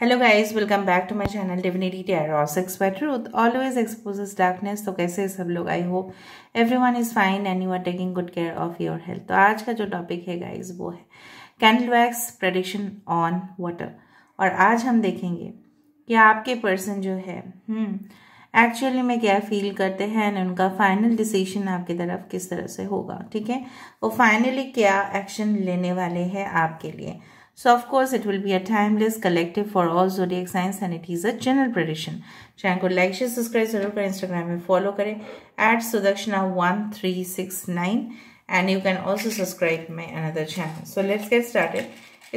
Hello guys welcome back to my channel divinity tarot's truth always exposes darkness तो कैसे सब लोग I hope everyone is fine and you are taking good care of your health तो आज का जो topic है guys वो है candle wax prediction on water और आज हम देखेंगे कि आपके पर्सन जो है एक्चुअली hmm, में क्या फील करते हैं एंड उनका फाइनल डिसीजन आपकी तरफ किस तरह से होगा ठीक है वो फाइनली क्या एक्शन लेने वाले हैं आपके लिए So of course it will be a timeless collective for all zodiac signs and it is a general prediction. Channel को like share subscribe जरूर करें Instagram में follow करें at Sudakshina one three six nine and you can also subscribe my another channel so let's get started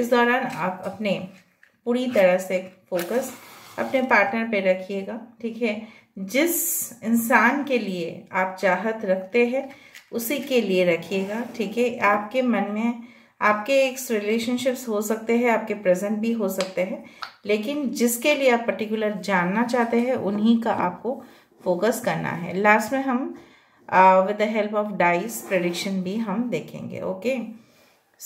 इस दौरान आप अपने पूरी तरह से फोकस अपने पार्टनर पे रखिएगा ठीक है जिस इंसान के लिए आप चाहत रखते हैं उसी के लिए रखिएगा ठीक है आपके मन में आपके एक रिलेशनशिप्स हो सकते हैं आपके प्रेजेंट भी हो सकते हैं लेकिन जिसके लिए आप पर्टिकुलर जानना चाहते हैं उन्हीं का आपको फोकस करना है लास्ट में हम with the help of dice prediction भी हम देखेंगे okay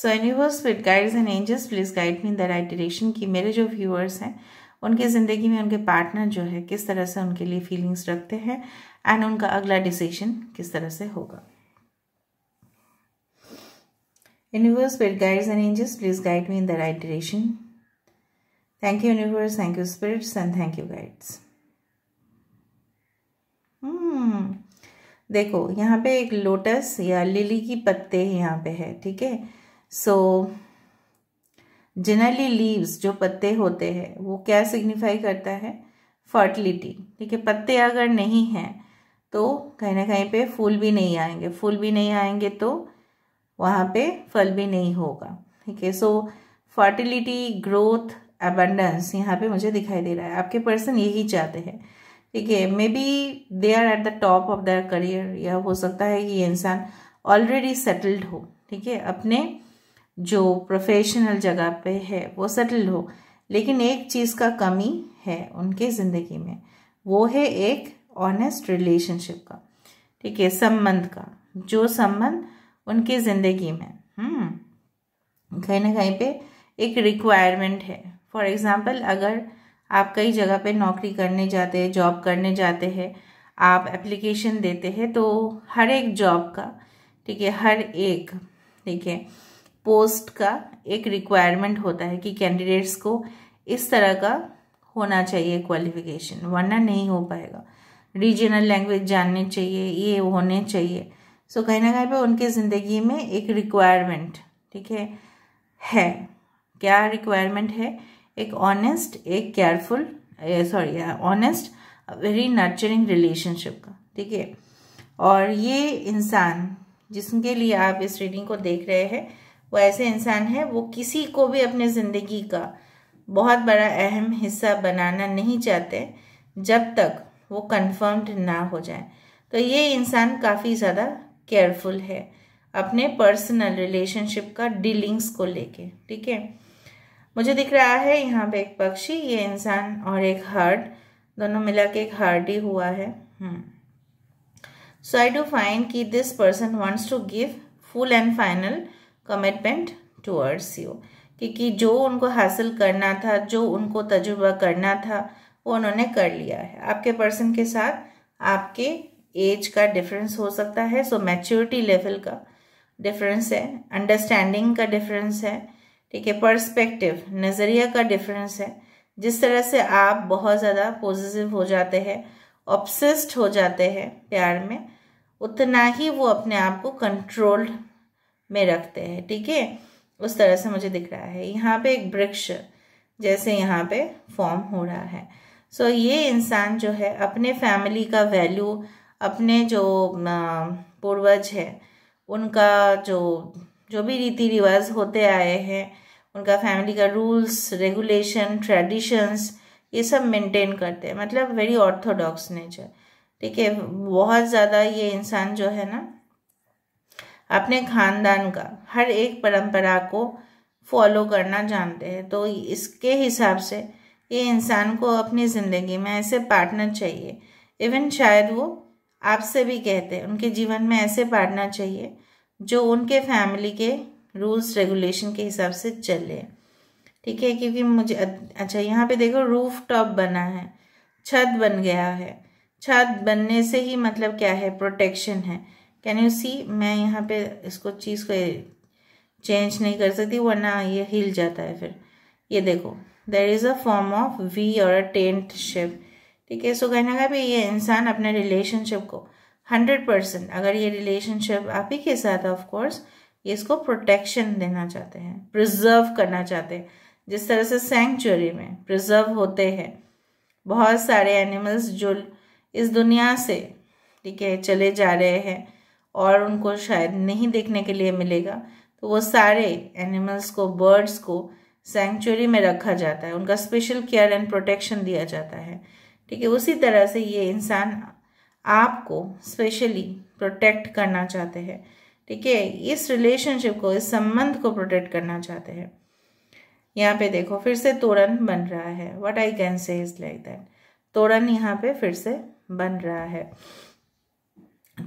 so universe with guides and angels please guide me in the right direction कि मेरे जो व्यूअर्स हैं उनकी ज़िंदगी में उनके पार्टनर जो है किस तरह से उनके लिए फीलिंग्स रखते हैं एंड उनका अगला डिसीजन किस तरह से होगा Universe, Spirit Guides and Angels, please guide me in the right direction. Thank you, Universe. Thank you, Spirits. And thank you, Guides. Hmm. देखो यहाँ पे एक लोटस या लिली की पत्ते यहाँ पे है ठीक है सो जनरली लीव्स जो पत्ते होते हैं वो क्या सिग्निफाई करता है फर्टिलिटी ठीक है पत्ते अगर नहीं हैं तो कहीं ना कहीं पे फूल भी नहीं आएंगे फूल भी नहीं आएंगे तो वहाँ पे फल भी नहीं होगा ठीक है सो फर्टिलिटी ग्रोथ एबंडेंस यहाँ पे मुझे दिखाई दे रहा है आपके पर्सन यही चाहते हैं ठीक है maybe they are at the top of their career यह हो सकता है कि इंसान ऑलरेडी सेटल्ड हो ठीक है अपने जो प्रोफेशनल जगह पे है वो सेटल्ड हो लेकिन एक चीज़ का कमी है उनके ज़िंदगी में वो है एक ऑनेस्ट रिलेशनशिप का ठीक है संबंध का जो संबंध उनकी ज़िंदगी में हम्म। कहीं ना कहीं पे एक रिक्वायरमेंट है फॉर एग्ज़ाम्पल अगर आप कई जगह पे नौकरी करने जाते हैं जॉब करने जाते हैं आप एप्लीकेशन देते हैं तो हर एक जॉब का ठीक है हर एक ठीक है पोस्ट का एक रिक्वायरमेंट होता है कि कैंडिडेट्स को इस तरह का होना चाहिए क्वालिफिकेशन वरना नहीं हो पाएगा रीजनल लैंग्वेज जाननी चाहिए ये होने चाहिए सो so, कहीं ना कहीं पे उनके ज़िंदगी में एक रिक्वायरमेंट ठीक है है क्या रिक्वायरमेंट है एक ऑनेस्ट एक careful sorry honest very nurturing relationship का ठीक है और ये इंसान जिसके लिए आप इस रीडिंग को देख रहे हैं वो ऐसे इंसान है वो किसी को भी अपने ज़िंदगी का बहुत बड़ा अहम हिस्सा बनाना नहीं चाहते जब तक वो कन्फर्म्ड ना हो जाए तो ये इंसान काफ़ी ज़्यादा केयरफुल है अपने पर्सनल रिलेशनशिप का डीलिंग्स को लेके ठीक है मुझे दिख रहा है यहाँ पे एक पक्षी ये इंसान और एक हार्ड दोनों मिला के एक हार्ड ही हुआ है सो आई डू फाइंड कि this person wants to give full and final commitment towards you क्योंकि जो उनको हासिल करना था जो उनको तजुर्बा करना था वो उन्होंने कर लिया है आपके पर्सन के साथ आपके एज का डिफरेंस हो सकता है सो मैच्योरिटी लेवल का डिफरेंस है अंडरस्टैंडिंग का डिफरेंस है ठीक है पर्सपेक्टिव नज़रिया का डिफरेंस है जिस तरह से आप बहुत ज़्यादा पॉजिटिव हो जाते हैं ऑब्सेस्ड हो जाते हैं प्यार में उतना ही वो अपने आप को कंट्रोल्ड में रखते हैं ठीक है ठीके? उस तरह से मुझे दिख रहा है यहाँ पे एक वृक्ष जैसे यहाँ पे फॉर्म हो रहा है सो so, ये इंसान जो है अपने फैमिली का वैल्यू अपने जो पूर्वज हैं उनका जो जो भी रीति रिवाज होते आए हैं उनका फैमिली का रूल्स रेगुलेशन ट्रेडिशंस ये सब मेंटेन करते हैं मतलब वेरी ऑर्थोडॉक्स नेचर ठीक है बहुत ज़्यादा ये इंसान जो है ना अपने खानदान का हर एक परंपरा को फॉलो करना जानते हैं तो इसके हिसाब से ये इंसान को अपनी ज़िंदगी में ऐसे पार्टनर चाहिए इवन शायद वो आपसे भी कहते हैं उनके जीवन में ऐसे पार्टनर चाहिए जो उनके फैमिली के रूल्स रेगुलेशन के हिसाब से चले ठीक है क्योंकि मुझे अच्छा यहाँ पे देखो रूफ टॉप बना है छत बन गया है छत बनने से ही मतलब क्या है प्रोटेक्शन है कैन यू सी मैं यहाँ पे इसको चीज़ को चेंज नहीं कर सकती वरना ये हिल जाता है फिर ये देखो there is a form of V और अ टेंट शेप ठीक है सो कहीं ना कहीं ये इंसान अपने रिलेशनशिप को हंड्रेड परसेंट अगर ये रिलेशनशिप आप ही के साथ ऑफ कोर्स ये इसको प्रोटेक्शन देना चाहते हैं प्रिजर्व करना चाहते हैं जिस तरह से सेंचुरी में प्रिजर्व होते हैं बहुत सारे एनिमल्स जो इस दुनिया से ठीक है चले जा रहे हैं और उनको शायद नहीं देखने के लिए मिलेगा तो वो सारे एनिमल्स को बर्ड्स को सेंचुरी में रखा जाता है उनका स्पेशल केयर एंड प्रोटेक्शन दिया जाता है ठीक है उसी तरह से ये इंसान आपको स्पेशली प्रोटेक्ट करना चाहते हैं ठीक है इस रिलेशनशिप को इस संबंध को प्रोटेक्ट करना चाहते हैं यहाँ पे देखो फिर से तोरण बन रहा है what I can say is like that तोरण यहाँ पे फिर से बन रहा है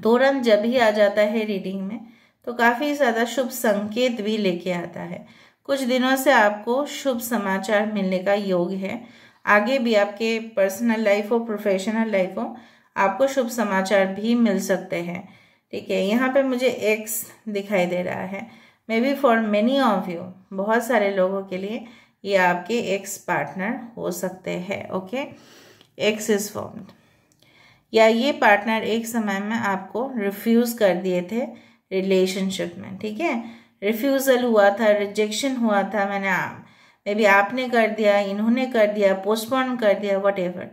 तोरण जब ही आ जाता है रीडिंग में तो काफ़ी ज़्यादा शुभ संकेत भी लेके आता है कुछ दिनों से आपको शुभ समाचार मिलने का योग है आगे भी आपके पर्सनल लाइफ हो प्रोफेशनल लाइफ हो आपको शुभ समाचार भी मिल सकते हैं ठीक है यहाँ पे मुझे एक्स दिखाई दे रहा है maybe for many of you बहुत सारे लोगों के लिए ये आपके एक्स पार्टनर हो सकते हैं ओके एक्स इज फॉर्म्ड या ये पार्टनर एक समय में आपको रिफ्यूज़ कर दिए थे रिलेशनशिप में ठीक है रिफ्यूज़ल हुआ था रिजेक्शन हुआ था मैंने आप मे बी आपने कर दिया इन्होंने कर दिया पोस्टपोन कर दिया वट एवर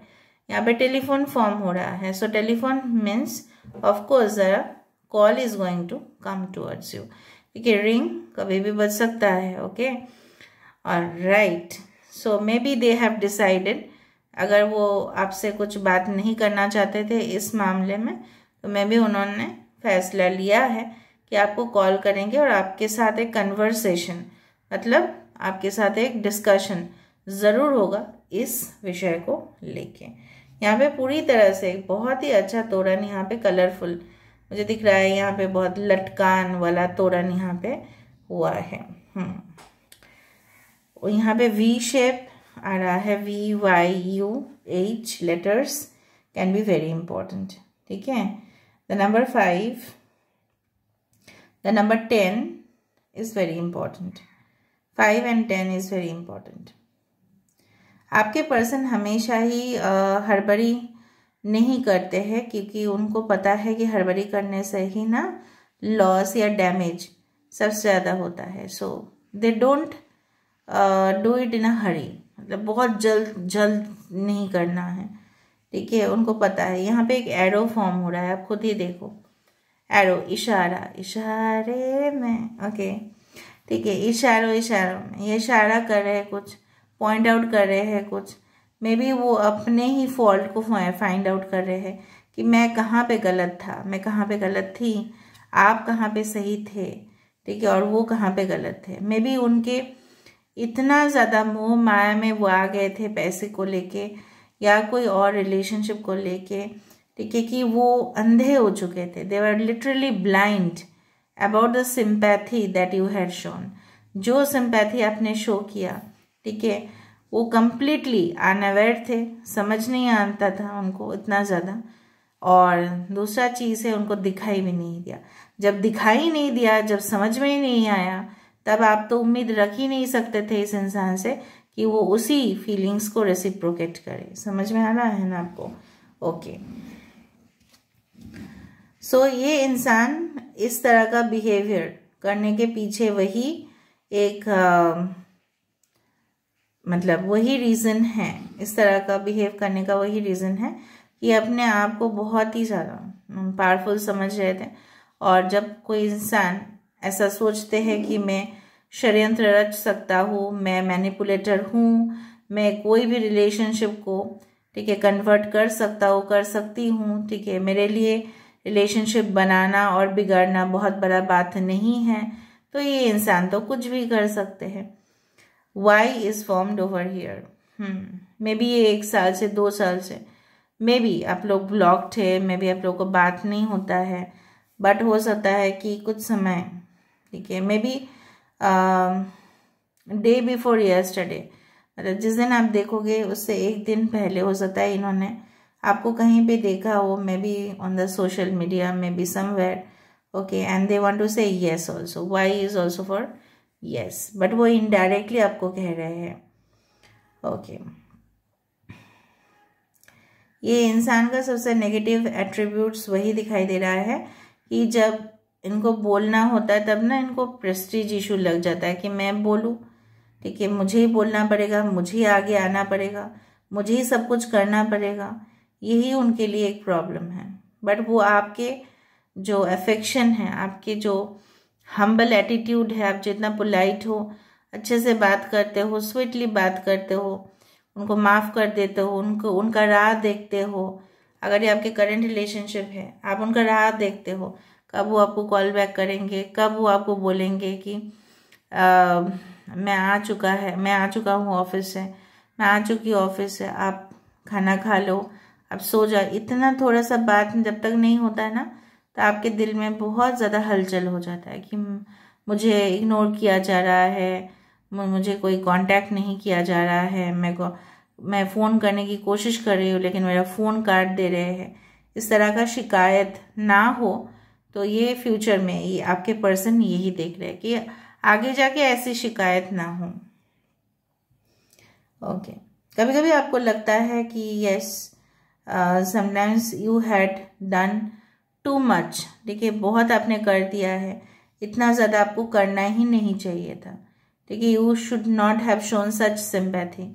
यहाँ पे टेलीफोन फॉर्म हो रहा है सो टेलीफोन मीन्स ऑफकोर्स ज़रा call is going to come towards you ठीक है रिंग कभी भी बच सकता है ओके और right so maybe they have decided अगर वो आपसे कुछ बात नहीं करना चाहते थे इस मामले में तो मे भी उन्होंने फैसला लिया है कि आपको कॉल करेंगे और आपके साथ एक कन्वर्सेशन मतलब आपके साथ एक डिस्कशन ज़रूर होगा इस विषय को लेके यहाँ पे पूरी तरह से बहुत ही अच्छा तोरण यहाँ पे कलरफुल मुझे दिख रहा है यहाँ पे बहुत लटकान वाला तोरण यहाँ पे हुआ है हम्म। यहाँ पे वी शेप आ रहा है V Y U H letters can be very important ठीक है the number five the number ten is very important five and ten is very important आपके पर्सन हमेशा ही हड़बड़ी नहीं करते हैं क्योंकि उनको पता है कि हड़बड़ी करने से ही ना लॉस या डैमेज सबसे ज़्यादा होता है so they don't do it in a hurry मतलब बहुत जल्द जल्द नहीं करना है ठीक है उनको पता है यहाँ पे एक एरो फॉर्म हो रहा है आप खुद ही देखो एरो इशारा इशारे में ओके okay. ठीक है इशारों इशारों ये इशारा कर रहे हैं कुछ पॉइंट आउट कर रहे हैं कुछ मे बी वो अपने ही फॉल्ट को फाइंड आउट कर रहे हैं कि मैं कहाँ पे गलत था मैं कहाँ पे गलत थी आप कहाँ पे सही थे ठीक है और वो कहाँ पे गलत थे मे बी उनके इतना ज़्यादा मोह माया में वो आ गए थे पैसे को लेके या कोई और रिलेशनशिप को लेके ठीक है कि वो अंधे हो चुके थे they are literally blind about the sympathy that you had shown जो सिंपैथी आपने शो किया ठीक है वो कम्प्लीटली अनअवेयर थे समझ नहीं आता था उनको इतना ज़्यादा और दूसरा चीज़ है उनको दिखाई भी नहीं दिया जब दिखाई नहीं दिया जब समझ में ही नहीं आया तब आप तो उम्मीद रख ही नहीं सकते थे इस इंसान से कि वो उसी फीलिंग्स को रेसिप्रोकेट करे समझ में आ रहा है ना आपको ओके okay. सो so, ये इंसान इस तरह का बिहेवियर करने के पीछे वही एक आ, मतलब वही रीज़न है इस तरह का बिहेव करने का वही रीज़न है कि अपने आप को बहुत ही ज़्यादा पावरफुल समझ रहे थे और जब कोई इंसान ऐसा सोचते हैं कि मैं षडयंत्र रच सकता हूँ मैं मैनिपुलेटर हूँ मैं कोई भी रिलेशनशिप को ठीक है कन्वर्ट कर सकता हूँ कर सकती हूँ ठीक है मेरे लिए रिलेशनशिप बनाना और बिगड़ना बहुत बड़ा बात नहीं है तो ये इंसान तो कुछ भी कर सकते हैं Y is formed over here maybe ये एक साल से दो साल से मे बी आप लोग ब्लॉक्ड है मे बी आप लोगों को बात नहीं होता है बट हो सकता है कि कुछ समय ठीक है maybe day before yesterday मतलब जिस दिन आप देखोगे उससे एक दिन पहले हो सकता है इन्होंने आपको कहीं पे देखा हो maybe on the social media maybe somewhere okay and they want to say yes also why is also for yes but वो इनडायरेक्टली आपको कह रहे हैं ओके okay. ये इंसान का सबसे नेगेटिव एट्रीब्यूट्स वही दिखाई दे रहा है कि जब इनको बोलना होता है तब ना इनको प्रेस्टीज इशू लग जाता है कि मैं बोलूँ ठीक है मुझे ही बोलना पड़ेगा मुझे ही आगे आना पड़ेगा मुझे ही सब कुछ करना पड़ेगा यही उनके लिए एक प्रॉब्लम है बट वो आपके जो अफेक्शन है आपके जो हम्बल एटीट्यूड है आप जितना पोलाइट हो अच्छे से बात करते हो स्वीटली बात करते हो उनको माफ़ कर देते हो उनको उनका राह देखते हो अगर ये आपके करंट रिलेशनशिप है आप उनका राह देखते हो कब वो आपको कॉल बैक करेंगे कब वो आपको बोलेंगे कि आ, मैं आ चुका है मैं आ चुका हूँ ऑफिस से मैं आ चुकी ऑफिस से आप खाना खा लो अब सो जाओ इतना थोड़ा सा बात जब तक नहीं होता है ना तो आपके दिल में बहुत ज़्यादा हलचल हो जाता है कि मुझे इग्नोर किया जा रहा है मुझे कोई कांटेक्ट नहीं किया जा रहा है मैं को मैं फ़ोन करने की कोशिश कर रही हूँ लेकिन मेरा फ़ोन काट दे रहे हैं इस तरह का शिकायत ना हो तो ये फ्यूचर में ये आपके पर्सन यही देख रहे हैं कि आगे जाके ऐसी शिकायत ना हो ओके कभी कभी आपको लगता है कि yes sometimes you had done too much ठीक है बहुत आपने कर दिया है इतना ज़्यादा आपको करना ही नहीं चाहिए था ठीक है you should not have shown such sympathy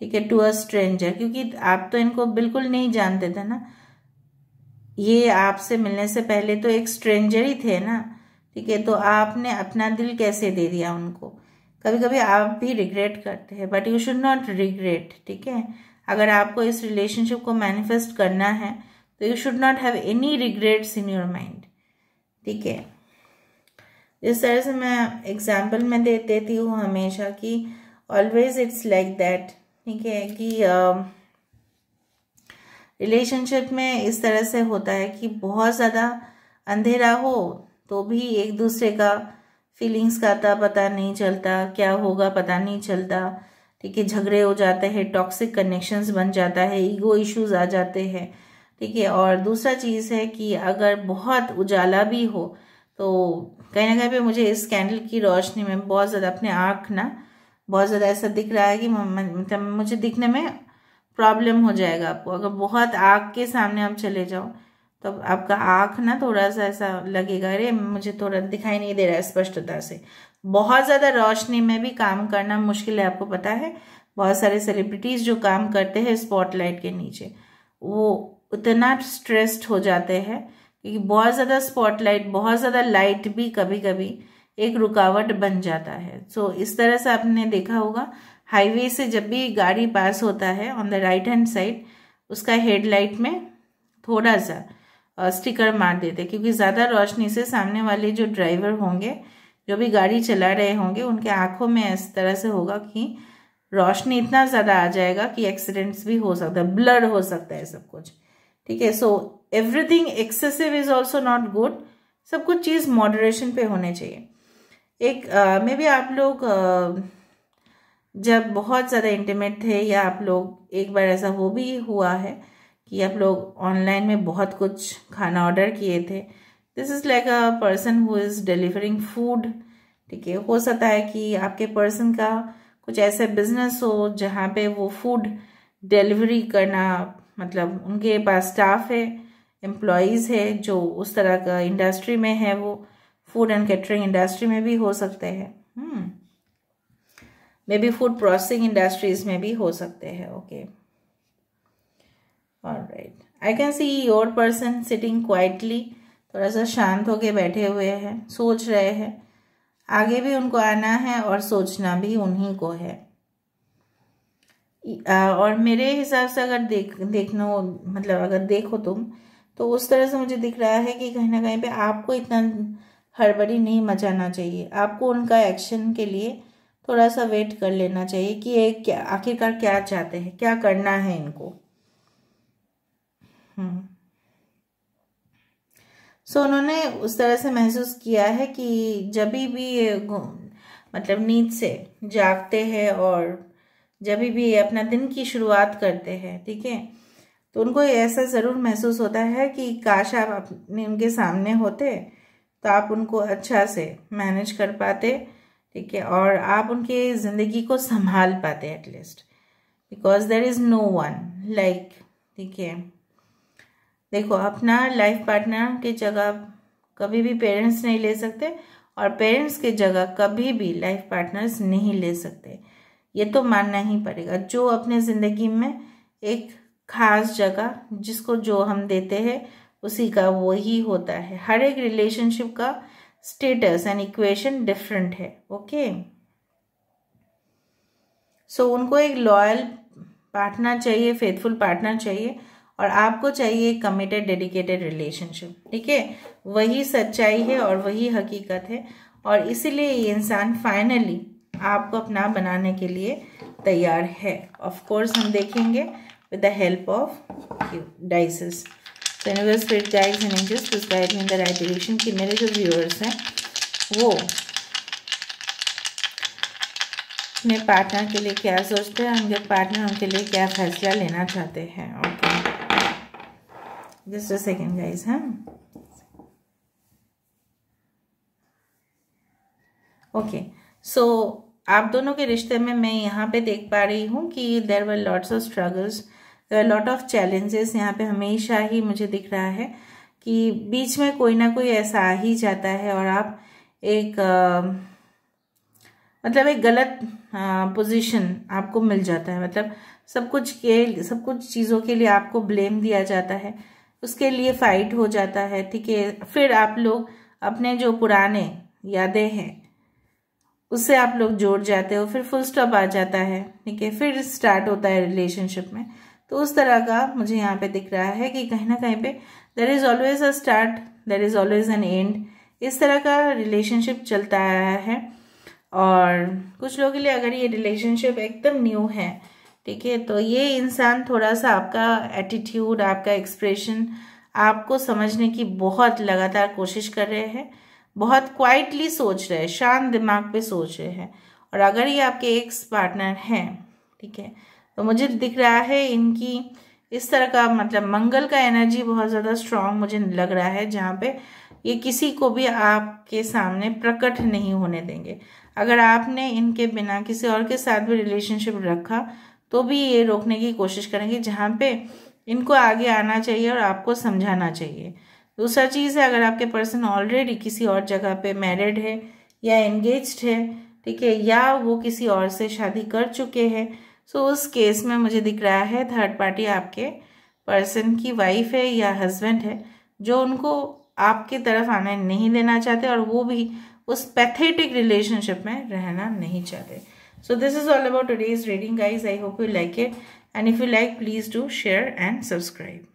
ठीक है टू अ स्ट्रेंजर क्योंकि आप तो इनको बिल्कुल नहीं जानते थे ना ये आपसे मिलने से पहले तो एक स्ट्रेंजर ही थे ना ठीक है तो आपने अपना दिल कैसे दे दिया उनको कभी कभी आप भी रिग्रेट करते हैं but you should not regret ठीक है अगर आपको इस रिलेशनशिप को मैनिफेस्ट करना है तो you should not have any regrets in your mind ठीक है इस तरह से मैं एग्जाम्पल में दे देती हूँ हमेशा कि ऑलवेज इट्स लाइक दैट ठीक है कि रिलेशनशिप um, uh, में इस तरह से होता है कि बहुत ज़्यादा अंधेरा हो तो भी एक दूसरे का फीलिंग्स का था पता नहीं चलता क्या होगा पता नहीं चलता ठीक है झगड़े हो जाते हैं टॉक्सिक कनेक्शंस बन जाता है ईगो इश्यूज आ जाते हैं ठीक है और दूसरा चीज़ है कि अगर बहुत उजाला भी हो तो कहीं ना कहीं पे मुझे इस कैंडल की रोशनी में बहुत ज़्यादा अपने आँख ना बहुत ज़्यादा ऐसा दिख रहा है कि मतलब मुझे दिखने में प्रॉब्लम हो जाएगा आपको अगर बहुत आग के सामने आप चले जाओ तो आपका आँख ना थोड़ा सा ऐसा लगेगा अरे मुझे थोड़ा दिखाई नहीं दे रहा है स्पष्टता से बहुत ज़्यादा रोशनी में भी काम करना मुश्किल है आपको पता है बहुत सारे सेलिब्रिटीज़ जो काम करते हैं स्पॉटलाइट के नीचे वो उतना स्ट्रेस्ड हो जाते हैं क्योंकि बहुत ज़्यादा स्पॉटलाइट बहुत ज़्यादा लाइट भी कभी कभी एक रुकावट बन जाता है सो so, इस तरह से आपने देखा होगा हाईवे से जब भी गाड़ी पास होता है on the right hand side उसका हेडलाइट में थोड़ा सा स्टिकर मार देते क्योंकि ज़्यादा रोशनी से सामने वाले जो ड्राइवर होंगे जो भी गाड़ी चला रहे होंगे उनके आंखों में इस तरह से होगा कि रोशनी इतना ज़्यादा आ जाएगा कि एक्सीडेंट्स भी हो सकता है ब्लड हो सकता है सब कुछ ठीक है so everything excessive is also not good सब कुछ चीज़ मॉडरेशन पे होने चाहिए एक मे भी आप लोग आ, जब बहुत ज़्यादा इंटीमेट थे या आप लोग एक बार ऐसा हो भी हुआ है कि आप लोग ऑनलाइन में बहुत कुछ खाना ऑर्डर किए थे this is like a person who is delivering food ठीक है हो सकता है कि आपके पर्सन का कुछ ऐसे बिजनेस हो जहाँ पे वो फूड डिलीवरी करना मतलब उनके पास स्टाफ है एम्प्लॉज़ है जो उस तरह का इंडस्ट्री में है वो फूड एंड कैटरिंग इंडस्ट्री में भी हो सकते हैं maybe food processing industries में भी हो सकते हैं okay okay. Right I can see your person sitting quietly थोड़ा सा शांत होके बैठे हुए हैं सोच रहे हैं आगे भी उनको आना है और सोचना भी उन्हीं को है और मेरे हिसाब से अगर देख देखना हो मतलब अगर देखो तुम तो उस तरह से मुझे दिख रहा है कि कहीं ना कहीं पे आपको इतना हड़बड़ी नहीं मचाना चाहिए आपको उनका एक्शन के लिए थोड़ा सा वेट कर लेना चाहिए कि ये क्या आखिरकार क्या चाहते हैं क्या करना है इनको सो हम्म। उन्होंने उस तरह से महसूस किया है कि जब भी मतलब नींद से जागते हैं और जब भी अपना दिन की शुरुआत करते हैं ठीक है तो उनको ऐसा ज़रूर महसूस होता है कि काश आप अपने उनके सामने होते तो आप उनको अच्छा से मैनेज कर पाते ठीक है और आप उनके ज़िंदगी को संभाल पाते at least because there is no one like ठीक है देखो अपना लाइफ पार्टनर की जगह कभी भी पेरेंट्स नहीं ले सकते और पेरेंट्स की जगह कभी भी लाइफ पार्टनर्स नहीं ले सकते ये तो मानना ही पड़ेगा जो अपने ज़िंदगी में एक खास जगह जिसको जो हम देते हैं उसी का वो ही होता है हर एक रिलेशनशिप का स्टेटस एंड इक्वेशन डिफरेंट है ओके सो so, उनको एक लॉयल पार्टनर चाहिए फेथफुल पार्टनर चाहिए और आपको चाहिए कमिटेड डेडिकेटेड रिलेशनशिप ठीक है वही सच्चाई है और वही हकीकत है और इसीलिए ये इंसान फाइनली आपको अपना बनाने के लिए तैयार है ऑफ कोर्स हम देखेंगे with the help of dices direction कि मेरे जो व्यूअर्स हैं वो अपने पार्टनर के लिए क्या सोचते हैं उनके पार्टनर उनके लिए क्या फैसला लेना चाहते हैं okay just a second guys huh okay so आप दोनों के रिश्ते में मैं यहाँ पे देख पा रही हूँ कि there were lots of struggles there lot of challenges यहाँ पे हमेशा ही मुझे दिख रहा है कि बीच में कोई ना कोई ऐसा आ ही जाता है और आप एक आ, मतलब एक गलत पोजीशन आपको मिल जाता है मतलब सब कुछ के सब कुछ चीज़ों के लिए आपको ब्लेम दिया जाता है उसके लिए फाइट हो जाता है ठीक है फिर आप लोग अपने जो पुराने यादें हैं उससे आप लोग जोड़ जाते हो फिर फुल स्टॉप आ जाता है ठीक है फिर स्टार्ट होता है रिलेशनशिप में तो उस तरह का मुझे यहाँ पे दिख रहा है कि कहीं ना कहीं पे there is always a start there is always an end इस तरह का रिलेशनशिप चलता आया है और कुछ लोगों के लिए अगर ये रिलेशनशिप एकदम न्यू है ठीक है तो ये इंसान थोड़ा सा आपका एटीट्यूड आपका एक्सप्रेशन आपको समझने की बहुत लगातार कोशिश कर रहे हैं बहुत क्वाइटली सोच रहे हैं शांत दिमाग पे सोच रहे हैं और अगर ये आपके एक्स पार्टनर हैं ठीक है तो मुझे दिख रहा है इनकी इस तरह का मतलब मंगल का एनर्जी बहुत ज़्यादा स्ट्रांग मुझे लग रहा है जहाँ पे ये किसी को भी आपके सामने प्रकट नहीं होने देंगे अगर आपने इनके बिना किसी और के साथ भी रिलेशनशिप रखा तो भी ये रोकने की कोशिश करेंगे जहाँ पे इनको आगे आना चाहिए और आपको समझाना चाहिए दूसरा चीज़ है अगर आपके पर्सन ऑलरेडी किसी और जगह पे मैरिड है या एंगेज है ठीक है या वो किसी और से शादी कर चुके हैं सो तो उस केस में मुझे दिख रहा है थर्ड पार्टी आपके पर्सन की वाइफ है या हस्बैंड है जो उनको आपकी तरफ आने नहीं देना चाहते और वो भी उस पैथेटिक रिलेशनशिप में रहना नहीं चाहते So this is all about today's reading guys. I hope you like it and if you like please do share and subscribe.